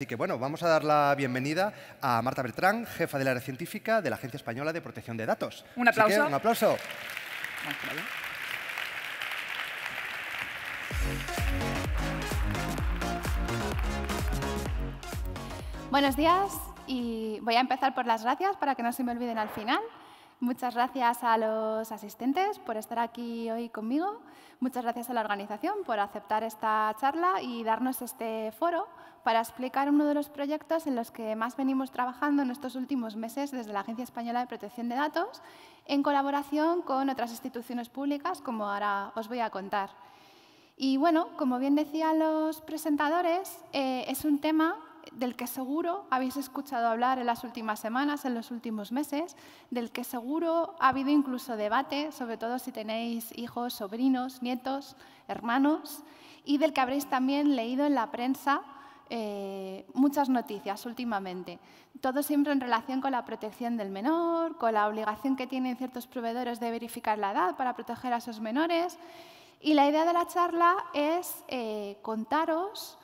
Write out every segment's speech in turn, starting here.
Así que bueno, vamos a dar la bienvenida a Marta Bertrán, jefa de la área científica de la Agencia Española de Protección de Datos. Un aplauso. un aplauso. Buenos días y voy a empezar por las gracias para que no se me olviden al final. Muchas gracias a los asistentes por estar aquí hoy conmigo. Muchas gracias a la organización por aceptar esta charla y darnos este foro para explicar uno de los proyectos en los que más venimos trabajando en estos últimos meses desde la Agencia Española de Protección de Datos en colaboración con otras instituciones públicas, como ahora os voy a contar. Y bueno, como bien decían los presentadores, eh, es un tema del que seguro habéis escuchado hablar en las últimas semanas, en los últimos meses, del que seguro ha habido incluso debate, sobre todo si tenéis hijos, sobrinos, nietos, hermanos, y del que habréis también leído en la prensa eh, muchas noticias últimamente. Todo siempre en relación con la protección del menor, con la obligación que tienen ciertos proveedores de verificar la edad para proteger a sus menores. Y la idea de la charla es eh, contaros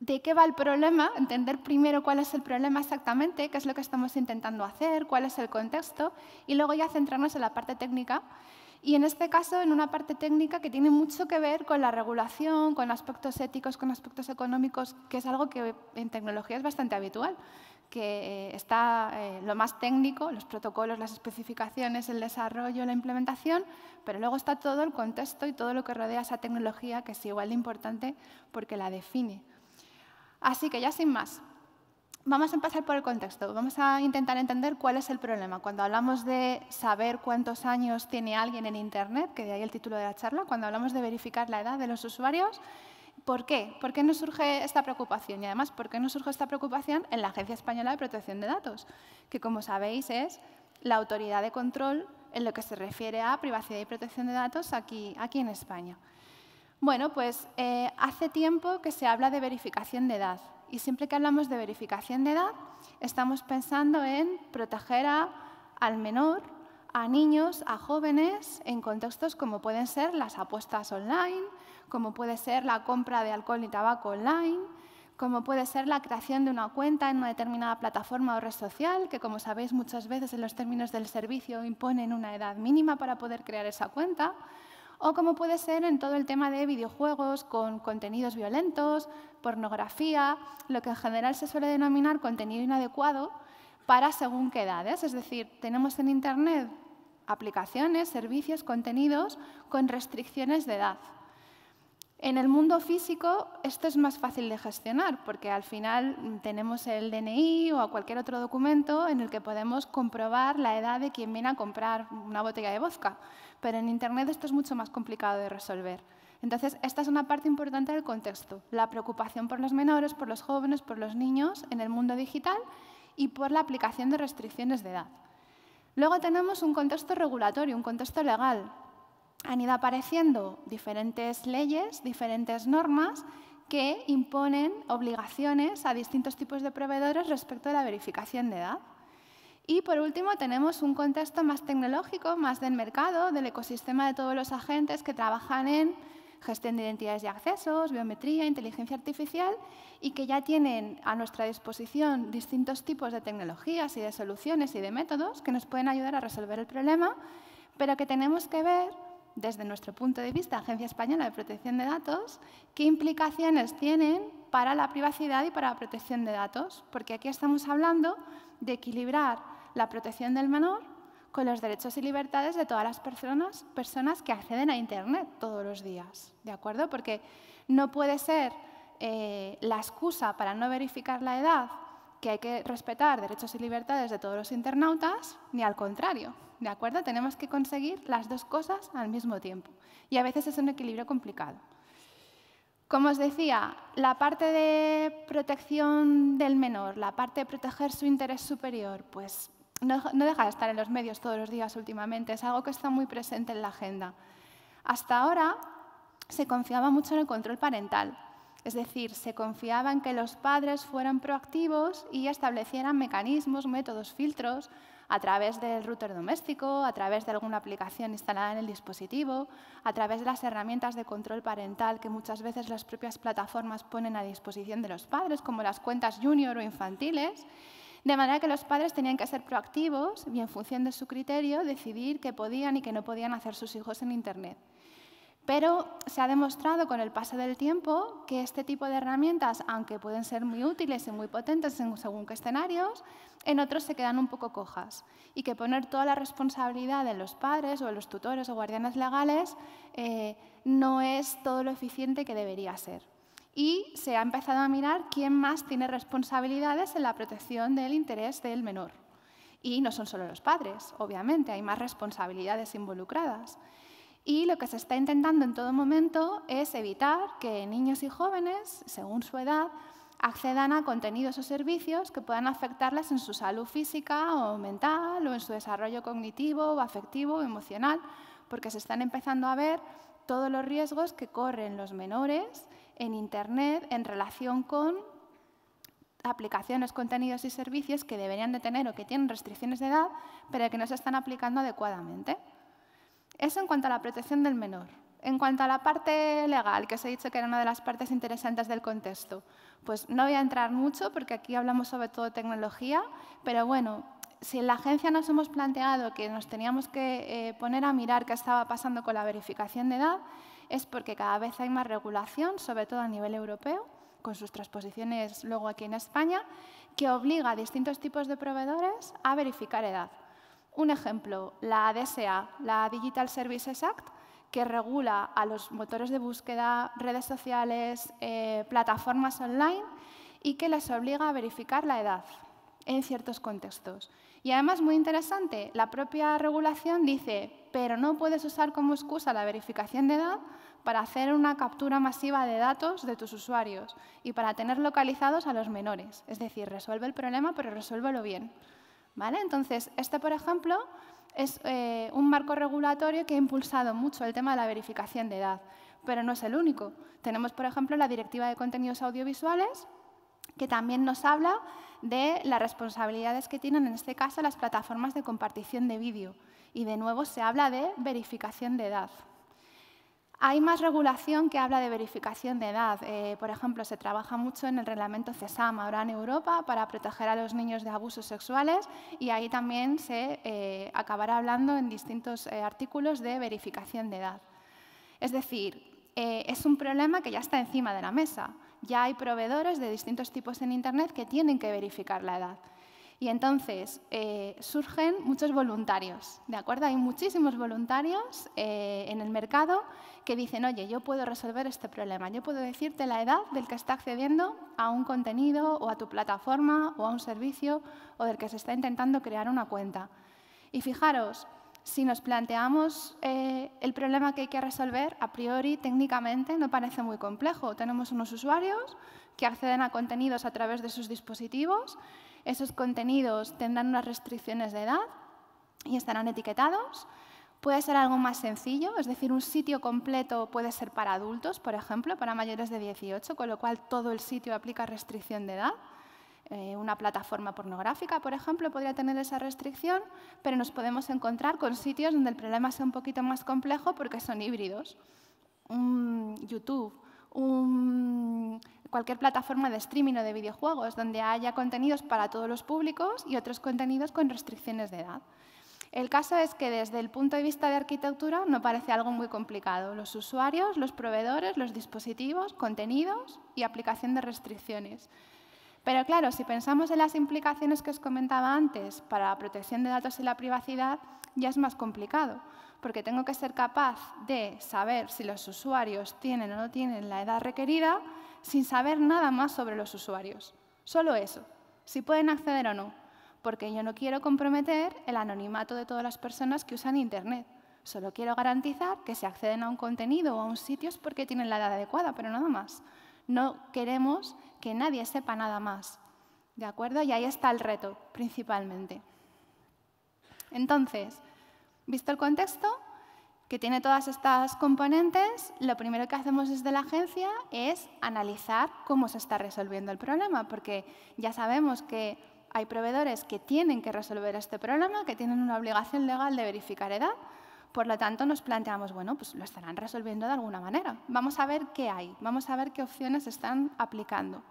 de qué va el problema, entender primero cuál es el problema exactamente, qué es lo que estamos intentando hacer, cuál es el contexto, y luego ya centrarnos en la parte técnica. Y en este caso, en una parte técnica que tiene mucho que ver con la regulación, con aspectos éticos, con aspectos económicos, que es algo que en tecnología es bastante habitual, que eh, está eh, lo más técnico, los protocolos, las especificaciones, el desarrollo, la implementación, pero luego está todo el contexto y todo lo que rodea esa tecnología, que es igual de importante porque la define. Así que ya sin más, vamos a empezar por el contexto. Vamos a intentar entender cuál es el problema. Cuando hablamos de saber cuántos años tiene alguien en Internet, que de ahí el título de la charla, cuando hablamos de verificar la edad de los usuarios, ¿por qué? ¿Por qué nos surge esta preocupación? Y además, ¿por qué nos surge esta preocupación en la Agencia Española de Protección de Datos? Que, como sabéis, es la autoridad de control en lo que se refiere a privacidad y protección de datos aquí, aquí en España. Bueno, pues eh, hace tiempo que se habla de verificación de edad y siempre que hablamos de verificación de edad estamos pensando en proteger a, al menor, a niños, a jóvenes en contextos como pueden ser las apuestas online, como puede ser la compra de alcohol y tabaco online, como puede ser la creación de una cuenta en una determinada plataforma o red social, que como sabéis muchas veces en los términos del servicio imponen una edad mínima para poder crear esa cuenta o como puede ser en todo el tema de videojuegos con contenidos violentos, pornografía, lo que en general se suele denominar contenido inadecuado para según qué edades. Es decir, tenemos en Internet aplicaciones, servicios, contenidos con restricciones de edad. En el mundo físico esto es más fácil de gestionar porque al final tenemos el DNI o cualquier otro documento en el que podemos comprobar la edad de quien viene a comprar una botella de vodka pero en Internet esto es mucho más complicado de resolver. Entonces, esta es una parte importante del contexto, la preocupación por los menores, por los jóvenes, por los niños en el mundo digital y por la aplicación de restricciones de edad. Luego tenemos un contexto regulatorio, un contexto legal. Han ido apareciendo diferentes leyes, diferentes normas que imponen obligaciones a distintos tipos de proveedores respecto a la verificación de edad. Y por último, tenemos un contexto más tecnológico, más del mercado, del ecosistema de todos los agentes que trabajan en gestión de identidades y accesos, biometría, inteligencia artificial y que ya tienen a nuestra disposición distintos tipos de tecnologías y de soluciones y de métodos que nos pueden ayudar a resolver el problema, pero que tenemos que ver desde nuestro punto de vista, Agencia Española de Protección de Datos, qué implicaciones tienen para la privacidad y para la protección de datos, porque aquí estamos hablando de equilibrar la protección del menor con los derechos y libertades de todas las personas, personas que acceden a Internet todos los días, ¿de acuerdo? Porque no puede ser eh, la excusa para no verificar la edad que hay que respetar derechos y libertades de todos los internautas, ni al contrario, ¿de acuerdo? Tenemos que conseguir las dos cosas al mismo tiempo. Y a veces es un equilibrio complicado. Como os decía, la parte de protección del menor, la parte de proteger su interés superior, pues no, deja de estar en los medios todos los días últimamente, es algo que está muy presente en la agenda. Hasta ahora se confiaba mucho en el control parental, es decir, se confiaba en que los padres fueran proactivos y establecieran mecanismos, métodos, filtros a través del router doméstico, a través de alguna aplicación instalada en el dispositivo, a través de las herramientas de control parental que muchas veces las propias plataformas ponen a disposición de los padres, como las cuentas junior o infantiles, de manera que los padres tenían que ser proactivos y en función de su criterio decidir qué podían y qué no podían hacer sus hijos en Internet. Pero se ha demostrado con el paso del tiempo que este tipo de herramientas, aunque pueden ser muy útiles y muy potentes en según qué escenarios, en otros se quedan un poco cojas y que poner toda la responsabilidad en los padres o en los tutores o guardianes legales eh, no es todo lo eficiente que debería ser y se ha empezado a mirar quién más tiene responsabilidades en la protección del interés del menor. Y no son solo los padres, obviamente, hay más responsabilidades involucradas. Y lo que se está intentando en todo momento es evitar que niños y jóvenes, según su edad, accedan a contenidos o servicios que puedan afectarles en su salud física o mental o en su desarrollo cognitivo, afectivo o emocional, porque se están empezando a ver todos los riesgos que corren los menores en Internet en relación con aplicaciones, contenidos y servicios que deberían de tener o que tienen restricciones de edad, pero que no se están aplicando adecuadamente. Eso en cuanto a la protección del menor. En cuanto a la parte legal, que os he dicho que era una de las partes interesantes del contexto, pues no voy a entrar mucho porque aquí hablamos sobre todo tecnología, pero bueno, si en la agencia nos hemos planteado que nos teníamos que eh, poner a mirar qué estaba pasando con la verificación de edad, es porque cada vez hay más regulación, sobre todo a nivel europeo, con sus transposiciones luego aquí en España, que obliga a distintos tipos de proveedores a verificar edad. Un ejemplo, la DSA, la Digital Services Act, que regula a los motores de búsqueda, redes sociales, eh, plataformas online y que les obliga a verificar la edad en ciertos contextos. Y además, muy interesante, la propia regulación dice, pero no puedes usar como excusa la verificación de edad para hacer una captura masiva de datos de tus usuarios y para tener localizados a los menores. Es decir, resuelve el problema, pero resuélvelo bien. ¿Vale? Entonces, este, por ejemplo, es eh, un marco regulatorio que ha impulsado mucho el tema de la verificación de edad, pero no es el único. Tenemos, por ejemplo, la Directiva de Contenidos Audiovisuales, que también nos habla de las responsabilidades que tienen, en este caso, las plataformas de compartición de vídeo. Y de nuevo se habla de verificación de edad. Hay más regulación que habla de verificación de edad. Eh, por ejemplo, se trabaja mucho en el reglamento CESAM ahora en Europa para proteger a los niños de abusos sexuales y ahí también se eh, acabará hablando en distintos eh, artículos de verificación de edad. Es decir, es un problema que ya está encima de la mesa ya hay proveedores de distintos tipos en Internet que tienen que verificar la edad. Y entonces eh, surgen muchos voluntarios, ¿de acuerdo? Hay muchísimos voluntarios eh, en el mercado que dicen, oye, yo puedo resolver este problema, yo puedo decirte la edad del que está accediendo a un contenido o a tu plataforma o a un servicio o del que se está intentando crear una cuenta. Y fijaros, si nos planteamos eh, el problema que hay que resolver, a priori, técnicamente, no parece muy complejo. Tenemos unos usuarios que acceden a contenidos a través de sus dispositivos. Esos contenidos tendrán unas restricciones de edad y estarán etiquetados. Puede ser algo más sencillo, es decir, un sitio completo puede ser para adultos, por ejemplo, para mayores de 18, con lo cual todo el sitio aplica restricción de edad. Eh, una plataforma pornográfica, por ejemplo, podría tener esa restricción, pero nos podemos encontrar con sitios donde el problema sea un poquito más complejo porque son híbridos. YouTube, cualquier plataforma de streaming o de videojuegos donde haya contenidos para todos los públicos y otros contenidos con restricciones de edad. El caso es que desde el punto de vista de arquitectura no parece algo muy complicado. Los usuarios, los proveedores, los dispositivos, contenidos y aplicación de restricciones. Pero claro, si pensamos en las implicaciones que os comentaba antes para la protección de datos y la privacidad, ya es más complicado, porque tengo que ser capaz de saber si los usuarios tienen o no tienen la edad requerida sin saber nada más sobre los usuarios. Solo eso, si pueden acceder o no, porque yo no quiero comprometer el anonimato de todas las personas que usan Internet. Solo quiero garantizar que si acceden a un contenido o a un sitio es porque tienen la edad adecuada, pero nada más. No queremos que nadie sepa nada más. ¿De acuerdo? Y ahí está el reto, principalmente. Entonces, visto el contexto, que tiene todas estas componentes, lo primero que hacemos desde la agencia es analizar cómo se está resolviendo el problema, porque ya sabemos que hay proveedores que tienen que resolver este problema, que tienen una obligación legal de verificar edad, por lo tanto, nos planteamos, bueno, pues lo estarán resolviendo de alguna manera. Vamos a ver qué hay, vamos a ver qué opciones están aplicando.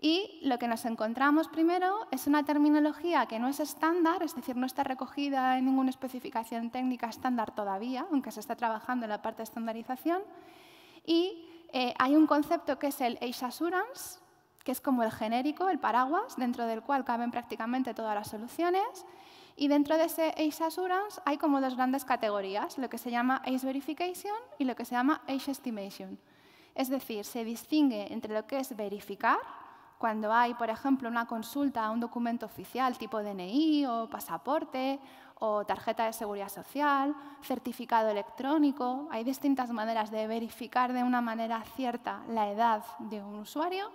Y lo que nos encontramos primero es una terminología que no es estándar, es decir, no está recogida en ninguna especificación técnica estándar todavía, aunque se está trabajando en la parte de estandarización. Y eh, hay un concepto que es el Age Assurance, que es como el genérico, el paraguas, dentro del cual caben prácticamente todas las soluciones. Y dentro de ese ACE Assurance hay como dos grandes categorías, lo que se llama Age Verification y lo que se llama Age Estimation. Es decir, se distingue entre lo que es verificar, cuando hay, por ejemplo, una consulta a un documento oficial tipo DNI o pasaporte o tarjeta de seguridad social, certificado electrónico. Hay distintas maneras de verificar de una manera cierta la edad de un usuario.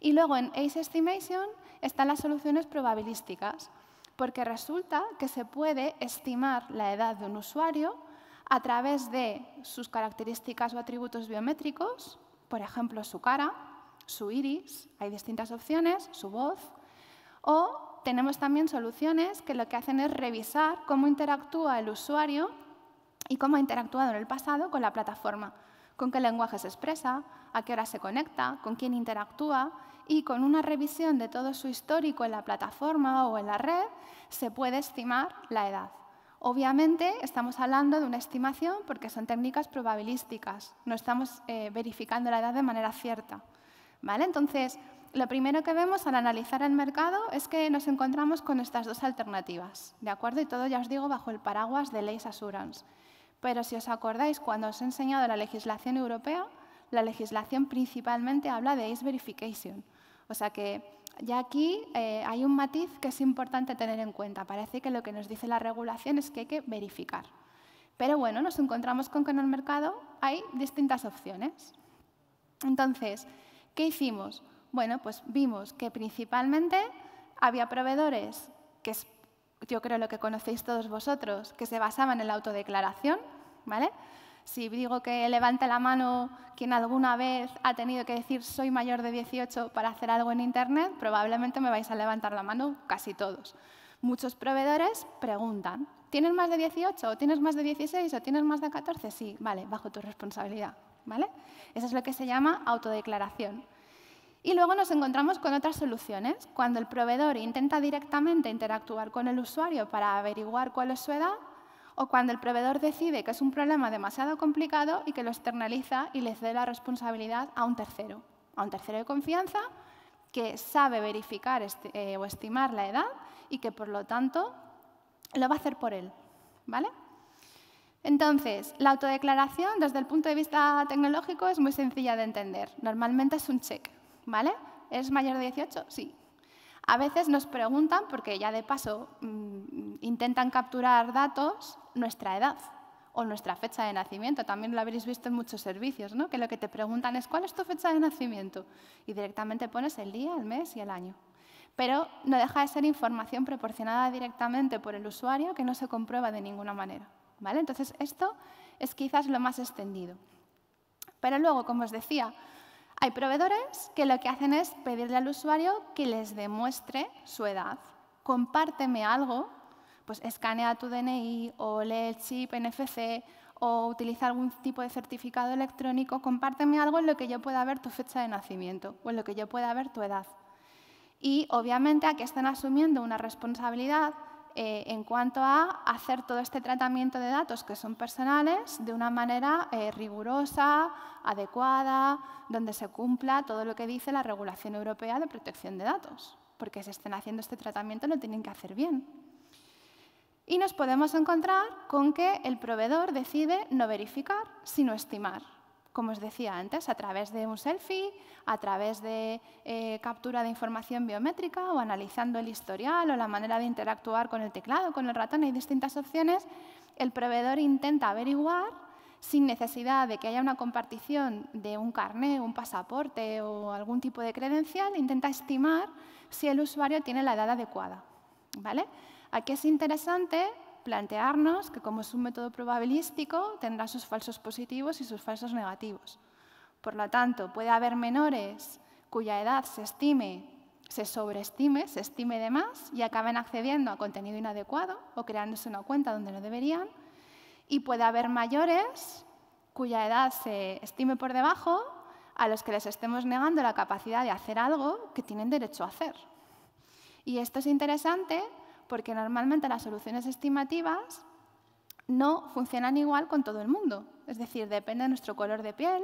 Y luego en Age Estimation están las soluciones probabilísticas, porque resulta que se puede estimar la edad de un usuario a través de sus características o atributos biométricos, por ejemplo, su cara, su iris, hay distintas opciones, su voz, o tenemos también soluciones que lo que hacen es revisar cómo interactúa el usuario y cómo ha interactuado en el pasado con la plataforma, con qué lenguaje se expresa, a qué hora se conecta, con quién interactúa y con una revisión de todo su histórico en la plataforma o en la red se puede estimar la edad. Obviamente estamos hablando de una estimación porque son técnicas probabilísticas, no estamos eh, verificando la edad de manera cierta. ¿vale? Entonces, lo primero que vemos al analizar el mercado es que nos encontramos con estas dos alternativas, ¿de acuerdo? Y todo ya os digo bajo el paraguas de Leis Assurance. Pero si os acordáis, cuando os he enseñado la legislación europea, la legislación principalmente habla de age verification, o sea que ya aquí eh, hay un matiz que es importante tener en cuenta. Parece que lo que nos dice la regulación es que hay que verificar. Pero bueno, nos encontramos con que en el mercado hay distintas opciones. Entonces, ¿qué hicimos? Bueno, pues vimos que principalmente había proveedores que es, yo creo lo que conocéis todos vosotros, que se basaban en la autodeclaración, ¿vale? Si digo que levante la mano quien alguna vez ha tenido que decir soy mayor de 18 para hacer algo en Internet, probablemente me vais a levantar la mano casi todos. Muchos proveedores preguntan, ¿tienes más de 18 o tienes más de 16 o tienes más de 14? Sí, vale, bajo tu responsabilidad. ¿Vale? Eso es lo que se llama autodeclaración. Y luego nos encontramos con otras soluciones. Cuando el proveedor intenta directamente interactuar con el usuario para averiguar cuál es su edad, o cuando el proveedor decide que es un problema demasiado complicado y que lo externaliza y le cede la responsabilidad a un tercero, a un tercero de confianza que sabe verificar este, eh, o estimar la edad y que, por lo tanto, lo va a hacer por él. ¿Vale? Entonces, la autodeclaración desde el punto de vista tecnológico es muy sencilla de entender. Normalmente es un check, ¿vale? Es mayor de 18? Sí. A veces nos preguntan, porque ya de paso mm, intentan capturar datos nuestra edad o nuestra fecha de nacimiento. También lo habréis visto en muchos servicios, que lo que te preguntan es cuál es tu fecha de nacimiento y directamente pones el día, el mes y el año. Pero no deja de ser información proporcionada directamente por el usuario que no se comprueba de ninguna manera. ¿vale? Entonces, esto es quizás lo más extendido. Pero luego, como os decía, hay proveedores que lo que hacen es pedirle al usuario que les demuestre su edad. Compárteme algo pues escanea tu DNI o lee el chip NFC o utiliza algún tipo de certificado electrónico, compárteme algo en lo que yo pueda ver tu fecha de nacimiento o en lo que yo pueda ver tu edad. Y obviamente aquí están asumiendo una responsabilidad eh, en cuanto a hacer todo este tratamiento de datos que son personales de una manera eh, rigurosa, adecuada, donde se cumpla todo lo que dice la regulación europea de protección de datos. Porque si están haciendo este tratamiento lo tienen que hacer bien. Y nos podemos encontrar con que el proveedor decide no verificar, sino estimar. Como os decía antes, a través de un selfie, a través de eh, captura de información biométrica o analizando el historial o la manera de interactuar con el teclado, con el ratón, hay distintas opciones. El proveedor intenta averiguar sin necesidad de que haya una compartición de un carné, un pasaporte o algún tipo de credencial, intenta estimar si el usuario tiene la edad adecuada. ¿vale? Aquí es interesante plantearnos que como es un método probabilístico, tendrá sus falsos positivos y sus falsos negativos. Por lo tanto, puede haber menores cuya edad se estime, se sobreestime, se estime de más y acaben accediendo a contenido inadecuado o creándose una cuenta donde no deberían. Y puede haber mayores cuya edad se estime por debajo, a los que les estemos negando la capacidad de hacer algo que tienen derecho a hacer. Y esto es interesante porque normalmente las soluciones estimativas no funcionan igual con todo el mundo. Es decir, depende de nuestro color de piel,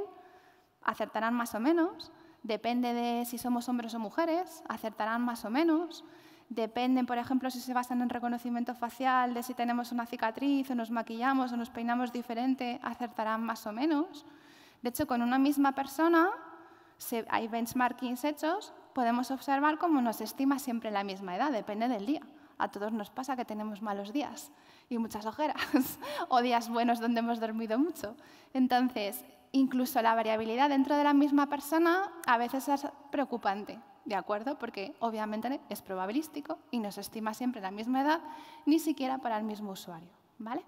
acertarán más o menos, depende de si somos hombres o mujeres, acertarán más o menos, Depende, por ejemplo, si se basan en reconocimiento facial, de si tenemos una cicatriz o nos maquillamos o nos peinamos diferente, acertarán más o menos. De hecho, con una misma persona, hay benchmarkings hechos, podemos observar cómo nos estima siempre la misma edad, depende del día. A todos nos pasa que tenemos malos días y muchas ojeras o días buenos donde hemos dormido mucho. Entonces, incluso la variabilidad dentro de la misma persona a veces es preocupante, ¿de acuerdo? Porque obviamente es probabilístico y nos estima siempre la misma edad, ni siquiera para el mismo usuario, ¿vale?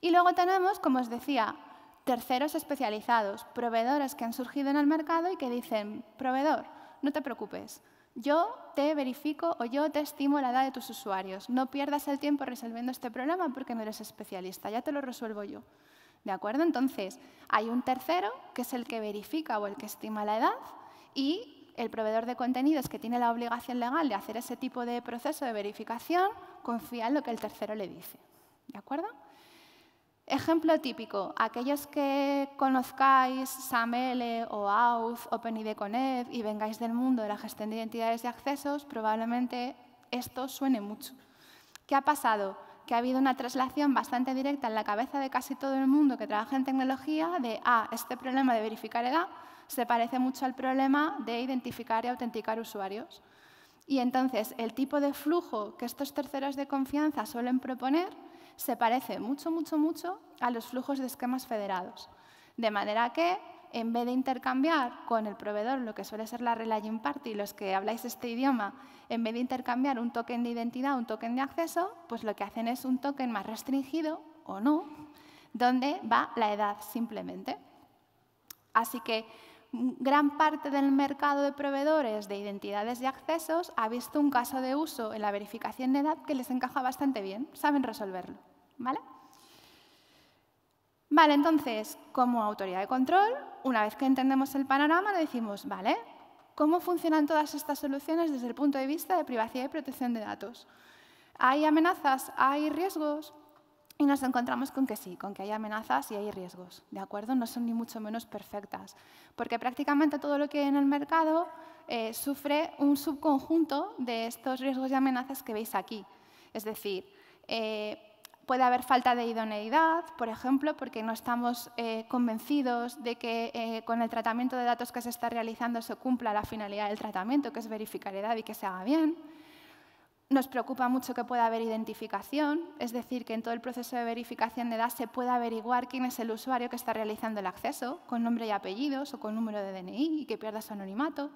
Y luego tenemos, como os decía, terceros especializados, proveedores que han surgido en el mercado y que dicen, proveedor, no te preocupes, yo te verifico o yo te estimo la edad de tus usuarios. No pierdas el tiempo resolviendo este problema porque no eres especialista, ya te lo resuelvo yo. ¿De acuerdo? Entonces, hay un tercero que es el que verifica o el que estima la edad y el proveedor de contenidos que tiene la obligación legal de hacer ese tipo de proceso de verificación confía en lo que el tercero le dice. ¿De acuerdo? Ejemplo típico, aquellos que conozcáis SAML o AUTH, OpenID y vengáis del mundo de la gestión de identidades y accesos, probablemente esto suene mucho. ¿Qué ha pasado? Que ha habido una traslación bastante directa en la cabeza de casi todo el mundo que trabaja en tecnología de, ah, este problema de verificar edad se parece mucho al problema de identificar y autenticar usuarios. Y entonces, el tipo de flujo que estos terceros de confianza suelen proponer se parece mucho, mucho, mucho a los flujos de esquemas federados. De manera que, en vez de intercambiar con el proveedor lo que suele ser la Relay Party, los que habláis este idioma, en vez de intercambiar un token de identidad, un token de acceso, pues lo que hacen es un token más restringido, o no, donde va la edad simplemente. Así que gran parte del mercado de proveedores de identidades y accesos ha visto un caso de uso en la verificación de edad que les encaja bastante bien, saben resolverlo. ¿Vale? Vale, entonces, como autoridad de control, una vez que entendemos el panorama, decimos, vale, ¿cómo funcionan todas estas soluciones desde el punto de vista de privacidad y protección de datos? ¿Hay amenazas? ¿Hay riesgos? Y nos encontramos con que sí, con que hay amenazas y hay riesgos, ¿de acuerdo? No son ni mucho menos perfectas, porque prácticamente todo lo que hay en el mercado eh, sufre un subconjunto de estos riesgos y amenazas que veis aquí. Es decir, eh, puede haber falta de idoneidad, por ejemplo, porque no estamos eh, convencidos de que con el tratamiento de datos que se está realizando se cumpla la finalidad del tratamiento, que es verificar edad y que se haga bien. Nos preocupa mucho que pueda haber identificación, es decir, que en todo el proceso de verificación de edad se pueda averiguar quién es el usuario que está realizando el acceso, con nombre y apellidos o con número de DNI y que pierda su anonimato.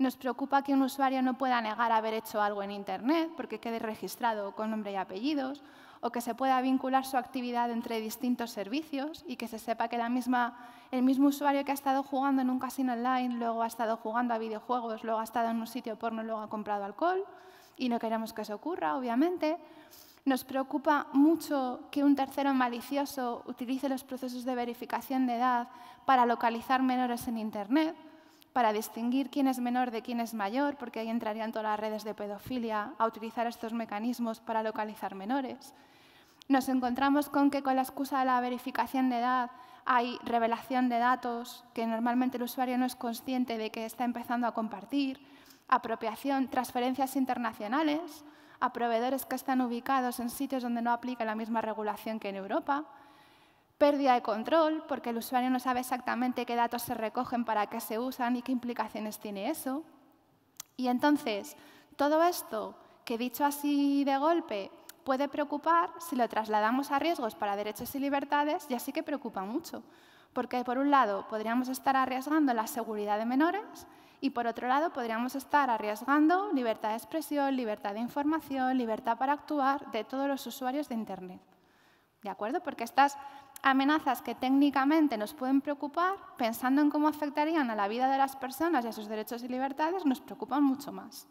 Nos preocupa que un usuario no pueda negar haber hecho algo en Internet porque quede registrado con nombre y apellidos o que se pueda vincular su actividad entre distintos servicios y que se sepa que el mismo usuario que ha estado jugando en un casino online, luego ha estado jugando a videojuegos, luego ha estado en un sitio porno, luego ha comprado alcohol y no queremos que eso ocurra, obviamente. Nos preocupa mucho que un tercero malicioso utilice los procesos de verificación de edad para localizar menores en Internet, para distinguir quién es menor de quién es mayor, porque ahí entrarían todas las redes de pedofilia a utilizar estos mecanismos para localizar menores. Nos encontramos con que con la excusa de la verificación de edad hay revelación de datos que normalmente el usuario no es consciente de que está empezando a compartir, apropiación, transferencias internacionales a proveedores que están ubicados en sitios donde no aplica la misma regulación que en Europa, pérdida de control, porque el usuario no sabe exactamente qué datos se recogen, para qué se usan y qué implicaciones tiene eso. Y entonces, todo esto que dicho así de golpe puede preocupar, si lo trasladamos a riesgos para derechos y libertades, ya sí que preocupa mucho. Porque, por un lado, podríamos estar arriesgando la seguridad de menores y por otro lado podríamos estar arriesgando libertad de expresión, libertad de información, libertad para actuar de todos los usuarios de Internet. ¿De acuerdo? Porque estas amenazas que técnicamente nos pueden preocupar, pensando en cómo afectarían a la vida de las personas y a sus derechos y libertades, nos preocupan mucho más.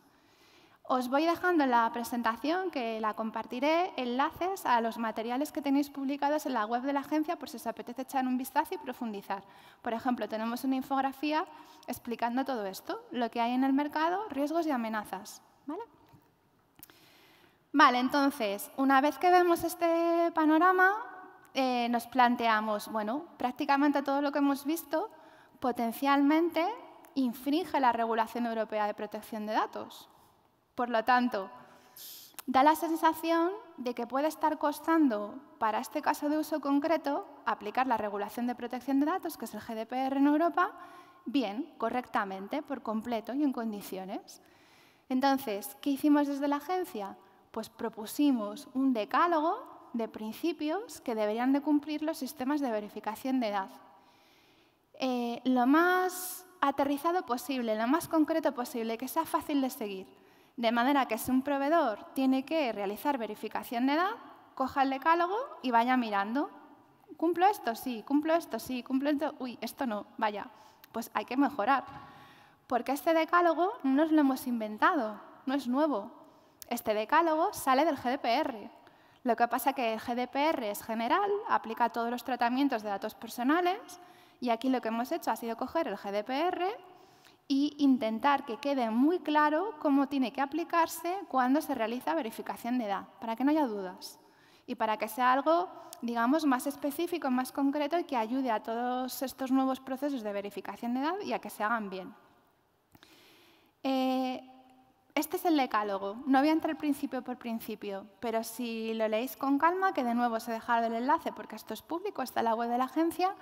Os voy dejando en la presentación, que la compartiré, enlaces a los materiales que tenéis publicados en la web de la agencia por si os apetece echar un vistazo y profundizar. Por ejemplo, tenemos una infografía explicando todo esto, lo que hay en el mercado, riesgos y amenazas. ¿Vale? Vale, entonces, una vez que vemos este panorama, eh, nos planteamos, bueno, prácticamente todo lo que hemos visto potencialmente infringe la regulación europea de protección de datos. Por lo tanto, da la sensación de que puede estar costando, para este caso de uso concreto, aplicar la regulación de protección de datos, que es el GDPR en Europa, bien, correctamente, por completo y en condiciones. Entonces, ¿qué hicimos desde la agencia? Pues propusimos un decálogo de principios que deberían de cumplir los sistemas de verificación de edad. Eh, lo más aterrizado posible, lo más concreto posible, que sea fácil de seguir. De manera que si un proveedor tiene que realizar verificación de edad, coja el decálogo y vaya mirando. ¿Cumplo esto? Sí, cumplo esto, sí, cumplo esto. Uy, esto no, vaya, pues hay que mejorar. Porque este decálogo no nos lo hemos inventado, no es nuevo. Este decálogo sale del GDPR. Lo que pasa es que el GDPR es general, aplica todos los tratamientos de datos personales y aquí lo que hemos hecho ha sido coger el GDPR y intentar que quede muy claro cómo tiene que aplicarse cuando se realiza verificación de edad, para que no haya dudas y para que sea algo, digamos, más específico, más concreto y que ayude a todos estos nuevos procesos de verificación de edad y a que se hagan bien. Eh, este es el decálogo. No voy a entrar principio por principio, pero si lo leéis con calma, que de nuevo os he dejado el enlace porque esto es público, está en la web de la agencia,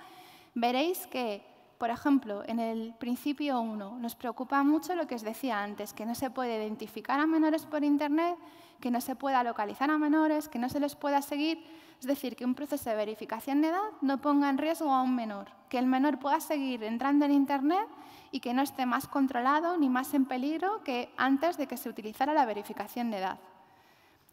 veréis que por ejemplo, en el principio 1 nos preocupa mucho lo que os decía antes, que no se puede identificar a menores por Internet, que no se pueda localizar a menores, que no se les pueda seguir. Es decir, que un proceso de verificación de edad no ponga en riesgo a un menor, que el menor pueda seguir entrando en Internet y que no esté más controlado ni más en peligro que antes de que se utilizara la verificación de edad.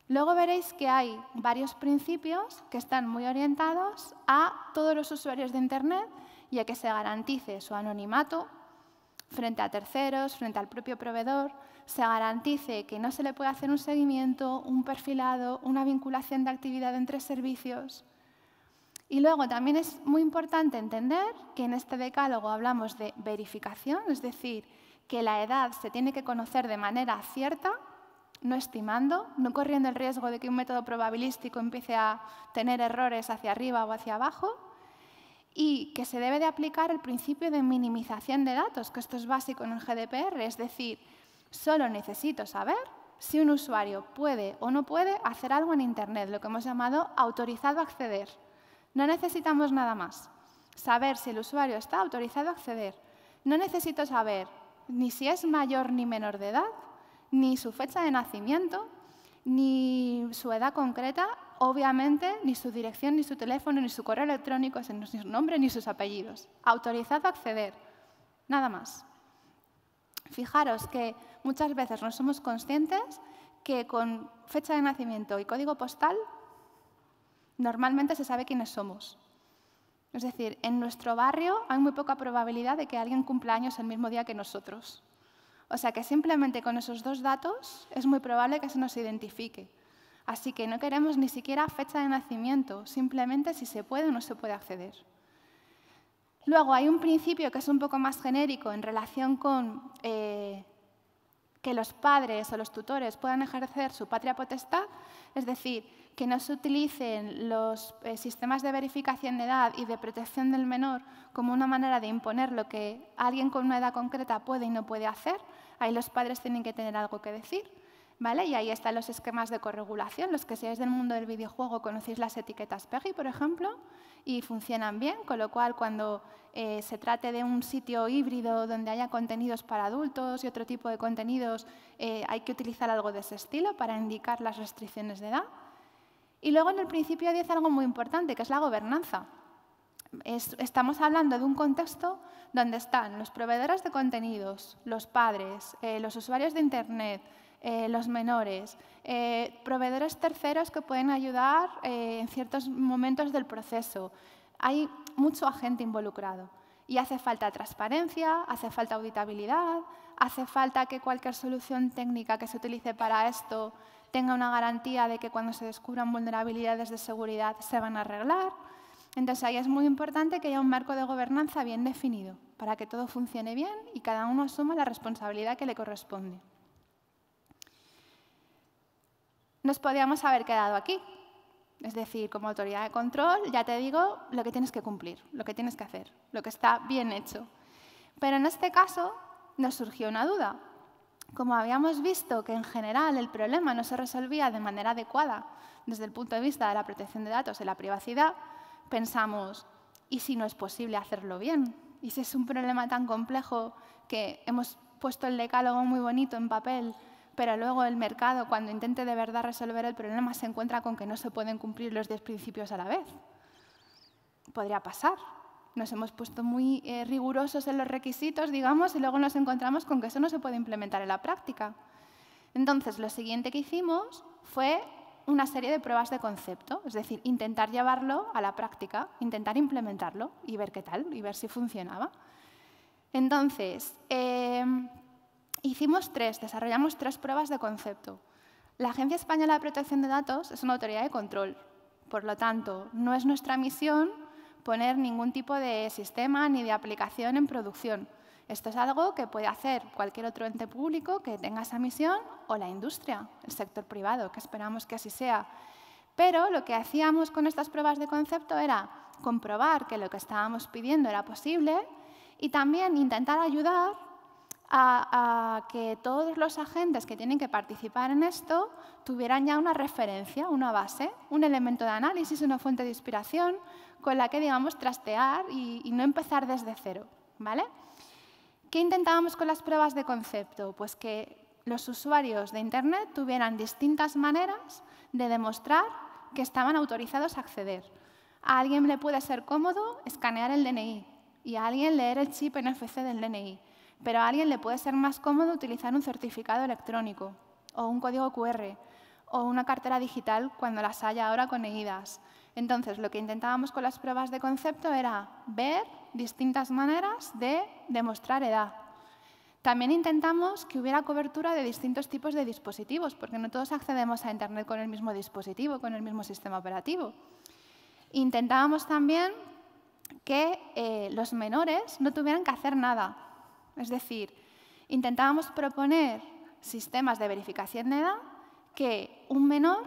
Luego veréis que hay varios principios que están muy orientados a todos los usuarios de Internet y a que se garantice su anonimato frente a terceros, frente al propio proveedor, se garantice que no se le puede hacer un seguimiento, un perfilado, una vinculación de actividad entre servicios. Y luego también es muy importante entender que en este decálogo hablamos de verificación, es decir, que la edad se tiene que conocer de manera cierta, no estimando, no corriendo el riesgo de que un método probabilístico empiece a tener errores hacia arriba o hacia abajo, y que se debe de aplicar el principio de minimización de datos, que esto es básico en el GDPR, es decir, solo necesito saber si un usuario puede o no puede hacer algo en Internet, lo que hemos llamado autorizado acceder. No necesitamos nada más. Saber si el usuario está autorizado a acceder. No necesito saber ni si es mayor ni menor de edad, ni su fecha de nacimiento, ni su edad concreta, obviamente, ni su dirección, ni su teléfono, ni su correo electrónico, ni su nombre, ni sus apellidos. Autorizado a acceder, nada más. Fijaros que muchas veces no somos conscientes que con fecha de nacimiento y código postal normalmente se sabe quiénes somos. Es decir, en nuestro barrio hay muy poca probabilidad de que alguien cumpla años el mismo día que nosotros. O sea que simplemente con esos dos datos es muy probable que se nos identifique. Así que no queremos ni siquiera fecha de nacimiento, simplemente si se puede o no se puede acceder. Luego hay un principio que es un poco más genérico en relación con eh, que los padres o los tutores puedan ejercer su patria potestad, es decir, que no se utilicen los eh, sistemas de verificación de edad y de protección del menor como una manera de imponer lo que alguien con una edad concreta puede y no puede hacer. Ahí los padres tienen que tener algo que decir. Y ahí están los esquemas de corregulación, los que seáis del mundo del videojuego conocéis las etiquetas PEGI, por ejemplo, y funcionan bien, con lo cual cuando eh, se trate de un sitio híbrido donde haya contenidos para adultos y otro tipo de contenidos, eh, hay que utilizar algo de ese estilo para indicar las restricciones de edad. Y luego en el principio dice algo muy importante, que es la gobernanza. estamos hablando de un contexto donde están los proveedores de contenidos, los padres, eh, los usuarios de Internet, eh, los menores, eh, proveedores terceros que pueden ayudar eh, en ciertos momentos del proceso. Hay mucho agente involucrado y hace falta transparencia, hace falta auditabilidad, hace falta que cualquier solución técnica que se utilice para esto tenga una garantía de que cuando se descubran vulnerabilidades de seguridad se van a arreglar. Entonces ahí es muy importante que haya un marco de gobernanza bien definido para que todo funcione bien y cada uno asuma la responsabilidad que le corresponde nos podíamos haber quedado aquí. Es decir, como autoridad de control, ya te digo lo que tienes que cumplir, lo que tienes que hacer, lo que está bien hecho. Pero en este caso nos surgió una duda. Como habíamos visto que en general el problema no se resolvía de manera adecuada desde el punto de vista de la protección de datos y la privacidad, pensamos, ¿y si no es posible hacerlo bien? ¿Y si es un problema tan complejo que hemos puesto el decálogo muy bonito en papel, pero luego el mercado, cuando intente de verdad resolver el problema, se encuentra con que no se pueden cumplir los 10 principios a la vez. Podría pasar. Nos hemos puesto muy eh, rigurosos en los requisitos, digamos, y luego nos encontramos con que eso no se puede implementar en la práctica. Entonces, lo siguiente que hicimos fue una serie de pruebas de concepto, es decir, intentar llevarlo a la práctica, intentar implementarlo y ver qué tal, y ver si funcionaba. Entonces, em, Hicimos tres, desarrollamos tres pruebas de concepto. La Agencia Española de Protección de Datos es una autoridad de control. Por lo tanto, no es nuestra misión poner ningún tipo de sistema ni de aplicación en producción. Esto es algo que puede hacer cualquier otro ente público que tenga esa misión o la industria, el sector privado, que esperamos que así sea. Pero lo que hacíamos con estas pruebas de concepto era comprobar que lo que estábamos pidiendo era posible y también intentar ayudar a, que todos los agentes que tienen que participar en esto tuvieran ya una referencia, una base, un elemento de análisis, una fuente de inspiración con la que, digamos, trastear y, no empezar desde cero. ¿vale? ¿Qué intentábamos con las pruebas de concepto? Pues que los usuarios de Internet tuvieran distintas maneras de demostrar que estaban autorizados a acceder. A alguien le puede ser cómodo escanear el DNI y a alguien leer el chip NFC del DNI pero a alguien le puede ser más cómodo utilizar un certificado electrónico o un código QR o una cartera digital cuando las haya ahora con Entonces, lo que intentábamos con las pruebas de concepto era ver distintas maneras de demostrar edad. También intentamos que hubiera cobertura de distintos tipos de dispositivos, porque no todos accedemos a Internet con el mismo dispositivo, con el mismo sistema operativo. Intentábamos también que eh, los menores no tuvieran que hacer nada, es decir, intentábamos proponer sistemas de verificación de edad que un menor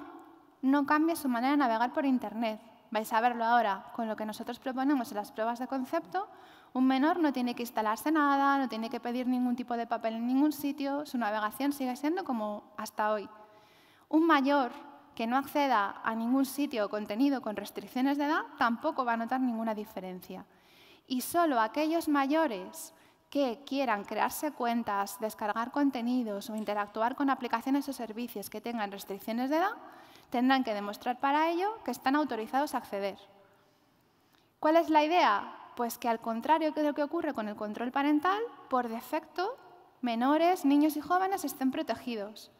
no cambie su manera de navegar por Internet. Vais a verlo ahora con lo que nosotros proponemos en las pruebas de concepto. Un menor no tiene que instalarse nada, no tiene que pedir ningún tipo de papel en ningún sitio, su navegación sigue siendo como hasta hoy. Un mayor que no acceda a ningún sitio o contenido con restricciones de edad tampoco va a notar ninguna diferencia. Y solo aquellos mayores que quieran crearse cuentas, descargar contenidos o interactuar con aplicaciones o servicios que tengan restricciones de edad, tendrán que demostrar para ello que están autorizados a acceder. ¿Cuál es la idea? Pues que al contrario de lo que ocurre con el control parental, por defecto, menores, niños y jóvenes estén protegidos.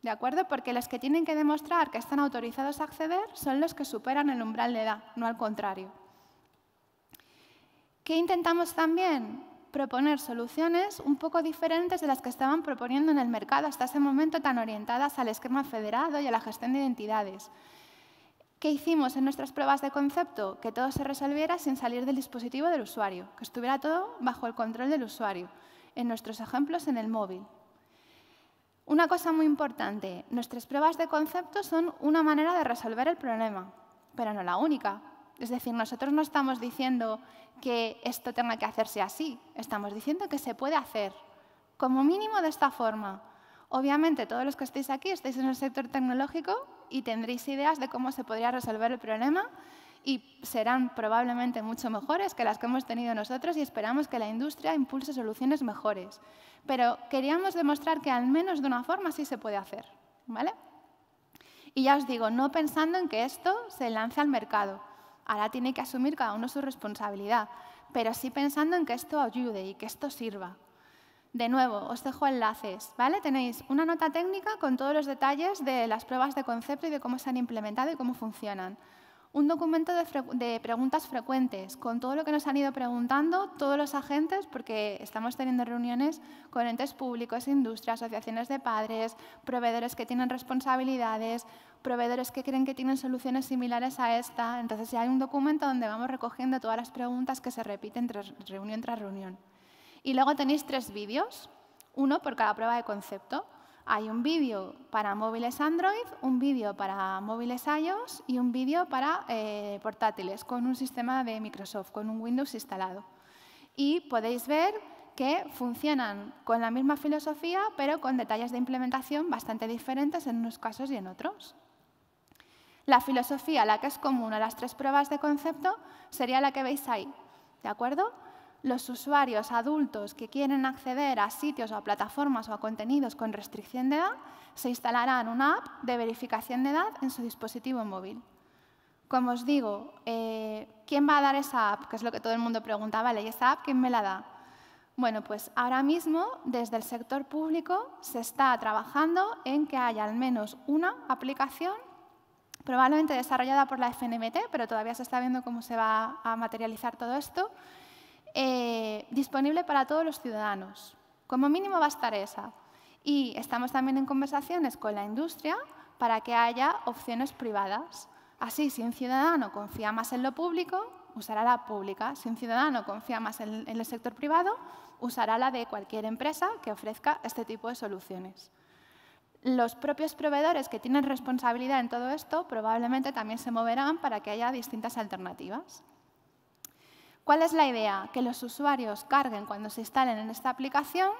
¿De acuerdo? Porque los que tienen que demostrar que están autorizados a acceder son los que superan el umbral de edad, no al contrario. ¿Qué intentamos también? proponer soluciones un poco diferentes de las que estaban proponiendo en el mercado hasta ese momento tan orientadas al esquema federado y a la gestión de identidades. ¿Qué hicimos en nuestras pruebas de concepto? Que todo se resolviera sin salir del dispositivo del usuario, que estuviera todo bajo el control del usuario, en nuestros ejemplos en el móvil. Una cosa muy importante, nuestras pruebas de concepto son una manera de resolver el problema, pero no la única, es decir, nosotros no estamos diciendo que esto tenga que hacerse así, estamos diciendo que se puede hacer, como mínimo de esta forma. Obviamente, todos los que estáis aquí estáis en el sector tecnológico y tendréis ideas de cómo se podría resolver el problema y serán probablemente mucho mejores que las que hemos tenido nosotros y esperamos que la industria impulse soluciones mejores. Pero queríamos demostrar que al menos de una forma sí se puede hacer. ¿vale? Y ya os digo, no pensando en que esto se lance al mercado, Ahora tiene que asumir cada uno su responsabilidad, pero sí pensando en que esto ayude y que esto sirva. De nuevo, os dejo enlaces, ¿vale? Tenéis una nota técnica con todos los detalles de las pruebas de concepto y de cómo se han implementado y cómo funcionan un documento de, preguntas frecuentes, con todo lo que nos han ido preguntando todos los agentes, porque estamos teniendo reuniones con entes públicos, industria, asociaciones de padres, proveedores que tienen responsabilidades, proveedores que creen que tienen soluciones similares a esta. Entonces, ya hay un documento donde vamos recogiendo todas las preguntas que se repiten tras reunión tras reunión. Y luego tenéis tres vídeos, uno por cada prueba de concepto, hay un vídeo para móviles Android, un vídeo para móviles iOS y un vídeo para eh, portátiles con un sistema de Microsoft, con un Windows instalado. Y podéis ver que funcionan con la misma filosofía, pero con detalles de implementación bastante diferentes en unos casos y en otros. La filosofía, la que es común a las tres pruebas de concepto, sería la que veis ahí. ¿De acuerdo? los usuarios adultos que quieren acceder a sitios o a plataformas o a contenidos con restricción de edad se instalarán una app de verificación de edad en su dispositivo móvil. Como os digo, eh, ¿quién va a dar esa app? Que es lo que todo el mundo pregunta, vale, ¿y esa app quién me la da? Bueno, pues ahora mismo desde el sector público se está trabajando en que haya al menos una aplicación probablemente desarrollada por la FNMT, pero todavía se está viendo cómo se va a materializar todo esto, eh, disponible para todos los ciudadanos. Como mínimo va a estar esa. Y estamos también en conversaciones con la industria para que haya opciones privadas. Así, si un ciudadano confía más en lo público, usará la pública. Si un ciudadano confía más en, el sector privado, usará la de cualquier empresa que ofrezca este tipo de soluciones. Los propios proveedores que tienen responsabilidad en todo esto probablemente también se moverán para que haya distintas alternativas. ¿Cuál es la idea? Que los usuarios carguen cuando se instalen en esta aplicación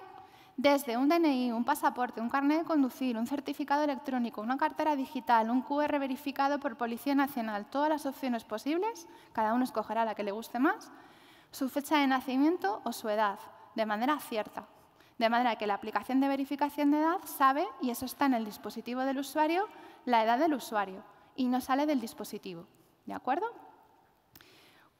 desde un DNI, un pasaporte, un carnet de conducir, un certificado electrónico, una cartera digital, un QR verificado por Policía Nacional, todas las opciones posibles, cada uno escogerá la que le guste más, su fecha de nacimiento o su edad, de manera cierta. De manera que la aplicación de verificación de edad sabe, y eso está en el dispositivo del usuario, la edad del usuario y no sale del dispositivo. ¿De acuerdo?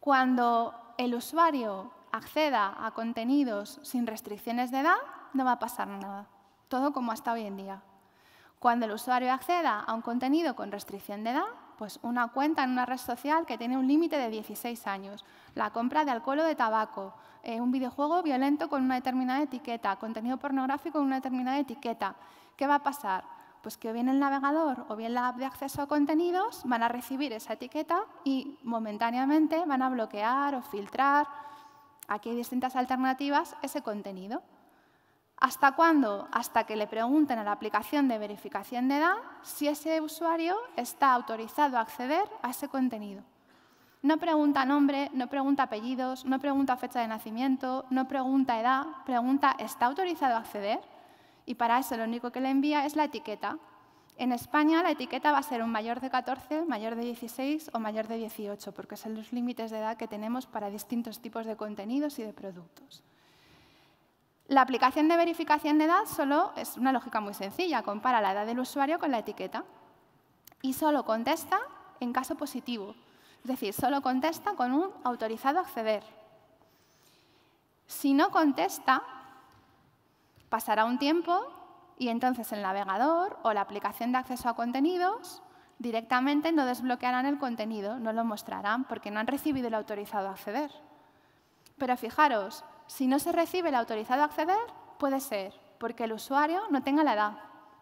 Cuando el usuario acceda a contenidos sin restricciones de edad, no va a pasar nada. Todo como hasta hoy en día. Cuando el usuario acceda a un contenido con restricción de edad, pues una cuenta en una red social que tiene un límite de 16 años, la compra de alcohol o de tabaco, eh, un videojuego violento con una determinada etiqueta, contenido pornográfico con una determinada etiqueta, ¿qué va a pasar? Pues que o bien el navegador o bien la app de acceso a contenidos van a recibir esa etiqueta y momentáneamente van a bloquear o filtrar, aquí hay distintas alternativas, ese contenido. ¿Hasta cuándo? Hasta que le pregunten a la aplicación de verificación de edad si ese usuario está autorizado a acceder a ese contenido. No pregunta nombre, no pregunta apellidos, no pregunta fecha de nacimiento, no pregunta edad, pregunta ¿está autorizado a acceder? y para eso lo único que le envía es la etiqueta. En España la etiqueta va a ser un mayor de 14, mayor de 16 o mayor de 18, porque son los límites de edad que tenemos para distintos tipos de contenidos y de productos. La aplicación de verificación de edad solo es una lógica muy sencilla, compara la edad del usuario con la etiqueta y solo contesta en caso positivo, es decir, solo contesta con un autorizado acceder. Si no contesta, Pasará un tiempo y entonces el navegador o la aplicación de acceso a contenidos directamente no desbloquearán el contenido, no lo mostrarán porque no han recibido el autorizado a acceder. Pero fijaros, si no se recibe el autorizado a acceder, puede ser porque el usuario no tenga la edad,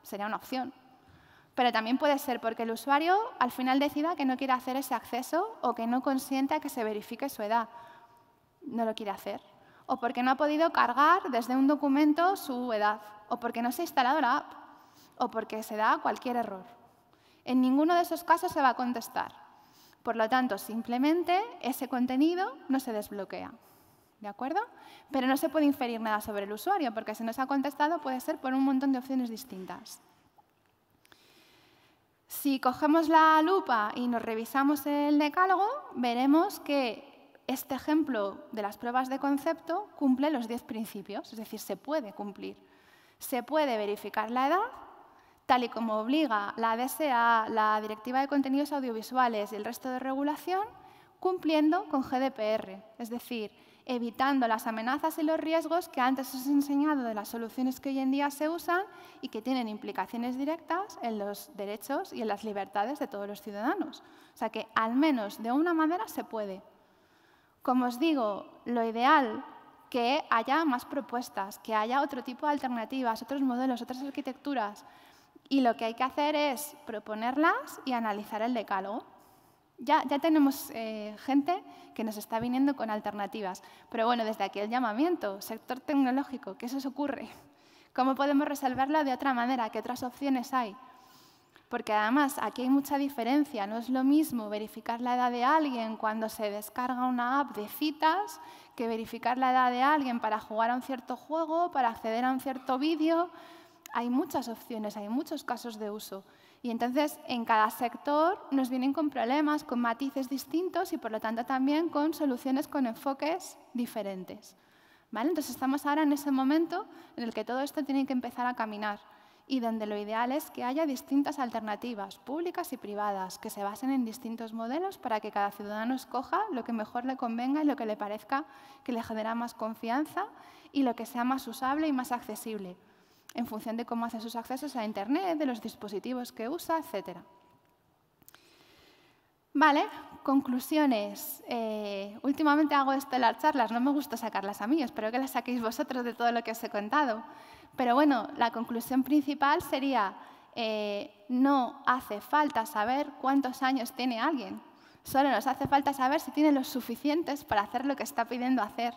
sería una opción. Pero también puede ser porque el usuario al final decida que no quiere hacer ese acceso o que no consienta que se verifique su edad. No lo quiere hacer o porque no ha podido cargar desde un documento su edad, o porque no se ha instalado la app, o porque se da cualquier error. En ninguno de esos casos se va a contestar. Por lo tanto, simplemente ese contenido no se desbloquea. ¿De acuerdo? Pero no se puede inferir nada sobre el usuario, porque si no se ha contestado puede ser por un montón de opciones distintas. Si cogemos la lupa y nos revisamos el decálogo, veremos que este ejemplo de las pruebas de concepto cumple los 10 principios, es decir, se puede cumplir. Se puede verificar la edad, tal y como obliga la DSA, la Directiva de Contenidos Audiovisuales y el resto de regulación, cumpliendo con GDPR, es decir, evitando las amenazas y los riesgos que antes os he enseñado de las soluciones que hoy en día se usan y que tienen implicaciones directas en los derechos y en las libertades de todos los ciudadanos. O sea que al menos de una manera se puede. Como os digo, lo ideal que haya más propuestas, que haya otro tipo de alternativas, otros modelos, otras arquitecturas. Y lo que hay que hacer es proponerlas y analizar el decálogo. Ya, tenemos eh, gente que nos está viniendo con alternativas. Pero bueno, desde aquí el llamamiento, sector tecnológico, ¿qué se os ocurre? ¿Cómo podemos resolverlo de otra manera? ¿Qué otras opciones hay? porque además aquí hay mucha diferencia. No es lo mismo verificar la edad de alguien cuando se descarga una app de citas que verificar la edad de alguien para jugar a un cierto juego, para acceder a un cierto vídeo. Hay muchas opciones, hay muchos casos de uso. Y entonces en cada sector nos vienen con problemas, con matices distintos y por lo tanto también con soluciones con enfoques diferentes. ¿Vale? Entonces estamos ahora en ese momento en el que todo esto tiene que empezar a caminar y donde lo ideal es que haya distintas alternativas, públicas y privadas, que se basen en distintos modelos para que cada ciudadano escoja lo que mejor le convenga y lo que le parezca que le genera más confianza y lo que sea más usable y más accesible, en función de cómo hace sus accesos a Internet, de los dispositivos que usa, etc. Vale, conclusiones. Eh, últimamente hago esto en las charlas, no me gusta sacarlas a mí, espero que las saquéis vosotros de todo lo que os he contado. Pero bueno, la conclusión principal sería, eh, no hace falta saber cuántos años tiene alguien, solo nos hace falta saber si tiene los suficientes para hacer lo que está pidiendo hacer.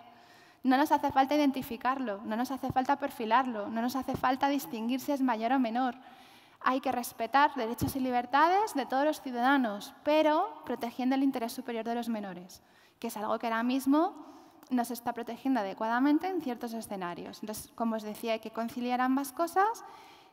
No nos hace falta identificarlo, no nos hace falta perfilarlo, no nos hace falta distinguir si es mayor o menor. Hay que respetar derechos y libertades de todos los ciudadanos, pero protegiendo el interés superior de los menores, que es algo que ahora mismo nos está protegiendo adecuadamente en ciertos escenarios. Entonces, como os decía, hay que conciliar ambas cosas.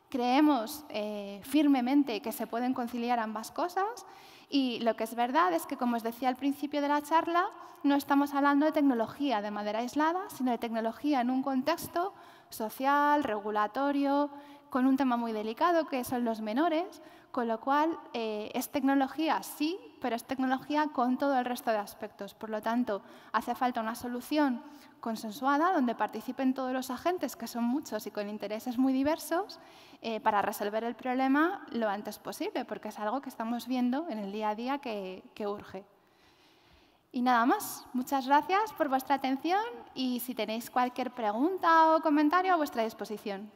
Creemos eh, firmemente que se pueden conciliar ambas cosas y lo que es verdad es que, como os decía al principio de la charla, no estamos hablando de tecnología de manera aislada, sino de tecnología en un contexto social, regulatorio, con un tema muy delicado que son los menores, con lo cual, eh, es tecnología, sí, pero es tecnología con todo el resto de aspectos. Por lo tanto, hace falta una solución consensuada donde participen todos los agentes, que son muchos y con intereses muy diversos, eh, para resolver el problema lo antes posible, porque es algo que estamos viendo en el día a día que urge. Y nada más. Muchas gracias por vuestra atención y si tenéis cualquier pregunta o comentario a vuestra disposición.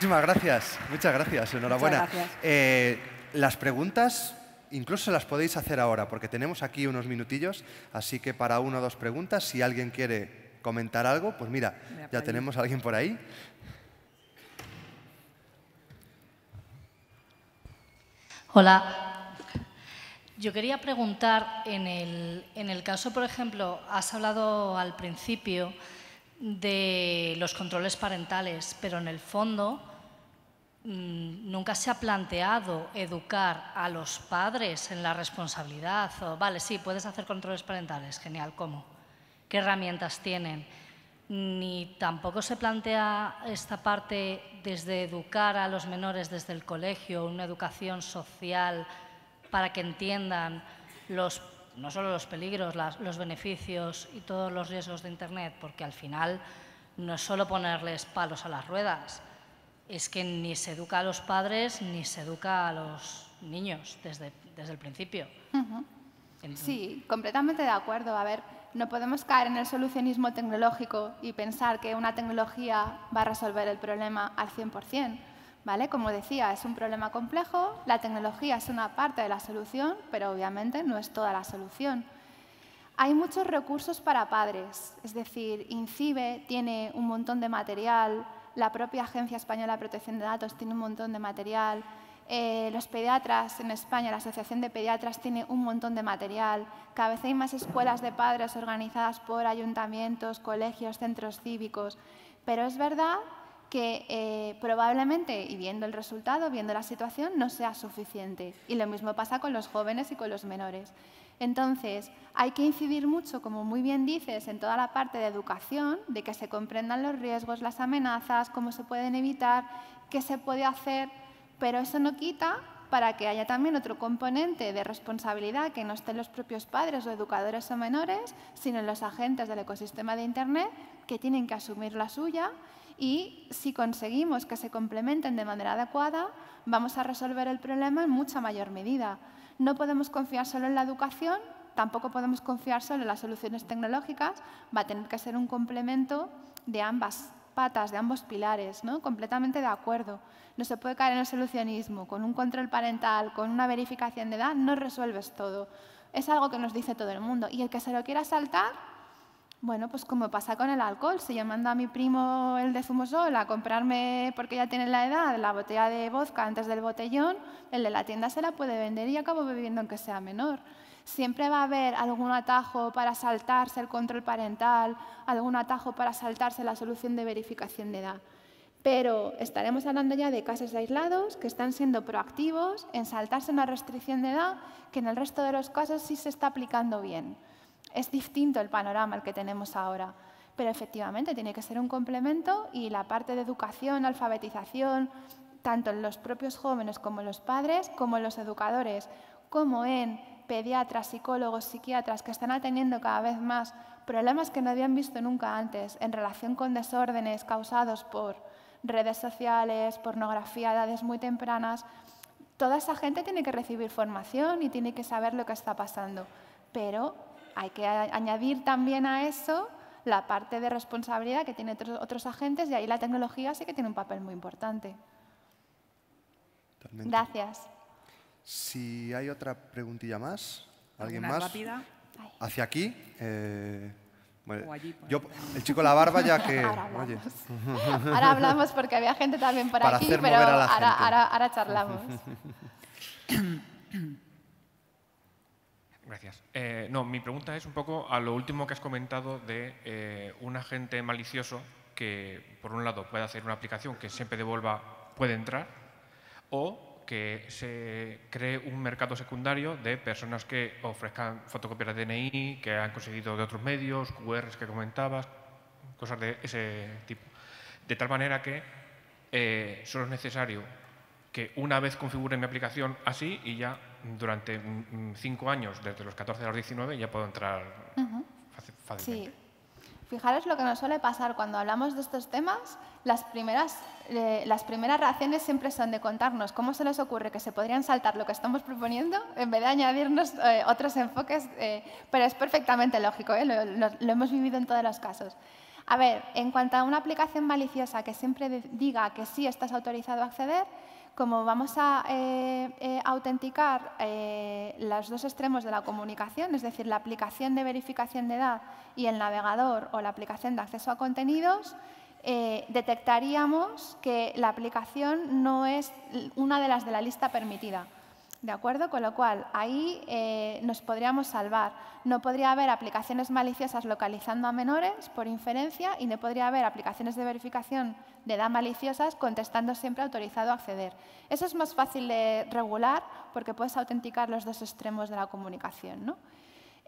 Muchísimas gracias, muchas gracias, enhorabuena. Eh, las preguntas incluso las podéis hacer ahora, porque tenemos aquí unos minutillos, así que para una o dos preguntas, si alguien quiere comentar algo, pues mira, ya tenemos a alguien por ahí. Hola. Yo quería preguntar, en el, en el caso, por ejemplo, has hablado al principio de los controles parentales, pero en el fondo Mm, nunca se ha planteado educar a los padres en la responsabilidad. O, vale, sí, puedes hacer controles parentales, genial, ¿cómo? ¿Qué herramientas tienen? Ni tampoco se plantea esta parte desde educar a los menores desde el colegio, una educación social para que entiendan no solo los peligros, los beneficios y todos los riesgos de Internet, porque al final no es solo ponerles palos a las ruedas, es que ni se educa a los padres ni se educa a los niños desde, el principio. sí, completamente de acuerdo. A ver, no podemos caer en el solucionismo tecnológico y pensar que una tecnología va a resolver el problema al 100%. ¿Vale? Como decía, es un problema complejo, la tecnología es una parte de la solución, pero obviamente no es toda la solución. Hay muchos recursos para padres, es decir, INCIBE tiene un montón de material, la propia Agencia Española de Protección de Datos tiene un montón de material, eh, los pediatras en España, la Asociación de Pediatras tiene un montón de material, cada vez hay más escuelas de padres organizadas por ayuntamientos, colegios, centros cívicos, pero es verdad que eh, probablemente, y viendo el resultado, viendo la situación, no sea suficiente. Y lo mismo pasa con los jóvenes y con los menores. Entonces, hay que incidir mucho, como muy bien dices, en toda la parte de educación, de que se comprendan los riesgos, las amenazas, cómo se pueden evitar, qué se puede hacer, pero eso no quita para que haya también otro componente de responsabilidad que no estén los propios padres o educadores o menores, sino los agentes del ecosistema de Internet que tienen que asumir la suya y si conseguimos que se complementen de manera adecuada, vamos a resolver el problema en mucha mayor medida no podemos confiar solo en la educación, tampoco podemos confiar solo en las soluciones tecnológicas, va a tener que ser un complemento de ambas patas, de ambos pilares, ¿no? completamente de acuerdo. No se puede caer en el solucionismo, con un control parental, con una verificación de edad, no resuelves todo. Es algo que nos dice todo el mundo y el que se lo quiera saltar bueno, pues como pasa con el alcohol, si yo mando a mi primo el de Fumosol a comprarme, porque ya tiene la edad, la botella de vodka antes del botellón, el de la tienda se la puede vender y acabo bebiendo aunque sea menor. Siempre va a haber algún atajo para saltarse el control parental, algún atajo para saltarse la solución de verificación de edad. Pero estaremos hablando ya de casos aislados que están siendo proactivos en saltarse una restricción de edad que en el resto de los casos sí se está aplicando bien. Es distinto el panorama al que tenemos ahora, pero efectivamente tiene que ser un complemento y la parte de educación, alfabetización, tanto en los propios jóvenes como los padres, como los educadores, como en pediatras, psicólogos, psiquiatras que están atendiendo cada vez más problemas que no habían visto nunca antes en relación con desórdenes causados por redes sociales, pornografía a edades muy tempranas. Toda esa gente tiene que recibir formación y tiene que saber lo que está pasando, pero hay que añadir también a eso la parte de responsabilidad que tiene otros, agentes y ahí la tecnología sí que tiene un papel muy importante. Gracias. Si hay otra preguntilla más, ¿alguien más? Hacia aquí. Eh, el chico la barba ya que... Ahora hablamos, ahora hablamos porque había gente también por Para aquí, pero ahora, ahora, ahora charlamos. Gracias. Eh, no, mi pregunta es un poco a lo último que has comentado de eh, un agente malicioso que, por un lado, puede hacer una aplicación que siempre devuelva, puede entrar, o que se cree un mercado secundario de personas que ofrezcan fotocopias de DNI, que han conseguido de otros medios, QRs que comentabas, cosas de ese tipo. De tal manera que eh, solo es necesario que una vez configure mi aplicación así y ya durante cinco años, desde los 14 a los 19, ya puedo entrar fácilmente. Sí. Fijaros lo que nos suele pasar cuando hablamos de estos temas, las primeras, eh, las primeras reacciones siempre son de contarnos cómo se les ocurre que se podrían saltar lo que estamos proponiendo en vez de añadirnos eh, otros enfoques, eh, pero es perfectamente lógico, ¿eh? lo hemos vivido en todos los casos. A ver, en cuanto a una aplicación maliciosa que siempre diga que sí estás autorizado a acceder, como vamos a eh, eh, autenticar eh, los dos extremos de la comunicación, es decir, la aplicación de verificación de edad y el navegador o la aplicación de acceso a contenidos, detectaríamos que la aplicación no es una de las de la lista permitida. ¿De acuerdo? Con lo cual, ahí eh, nos podríamos salvar. No podría haber aplicaciones maliciosas localizando a menores por inferencia y no podría haber aplicaciones de verificación de edad maliciosas contestando siempre autorizado a acceder. Eso es más fácil de regular porque puedes autenticar los dos extremos de la comunicación. ¿no?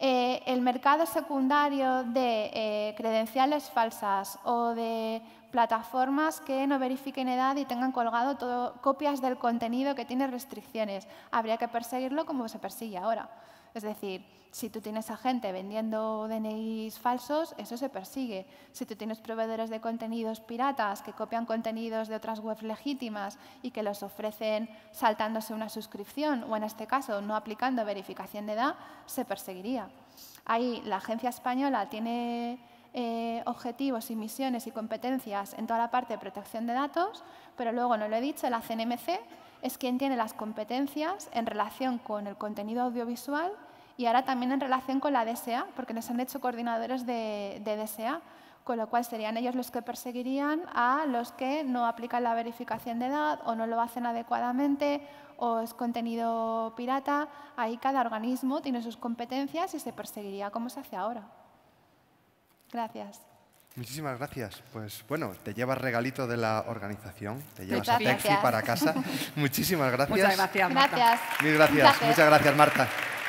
Eh, el mercado secundario de eh, credenciales falsas o de plataformas que no verifiquen edad y tengan colgado copias del contenido que tiene restricciones. Habría que perseguirlo como se persigue ahora. Es decir, si tú tienes a gente vendiendo DNIs falsos, eso se persigue. Si tú tienes proveedores de contenidos piratas que copian contenidos de otras webs legítimas y que los ofrecen saltándose una suscripción o, en este caso, no aplicando verificación de edad, se perseguiría. Ahí la agencia española tiene eh, objetivos y misiones y competencias en toda la parte de protección de datos, pero luego, no lo he dicho, la CNMC es quien tiene las competencias en relación con el contenido audiovisual y ahora también en relación con la DSA, porque nos han hecho coordinadores de, de DSA, con lo cual serían ellos los que perseguirían a los que no aplican la verificación de edad o no lo hacen adecuadamente o es contenido pirata. Ahí cada organismo tiene sus competencias y se perseguiría como se hace ahora. Gracias. Muchísimas gracias. Pues bueno, te llevas regalito de la organización, te llevas a Texi para casa. Muchísimas gracias. Muchas Gracias. gracias. Muchas gracias, Marta.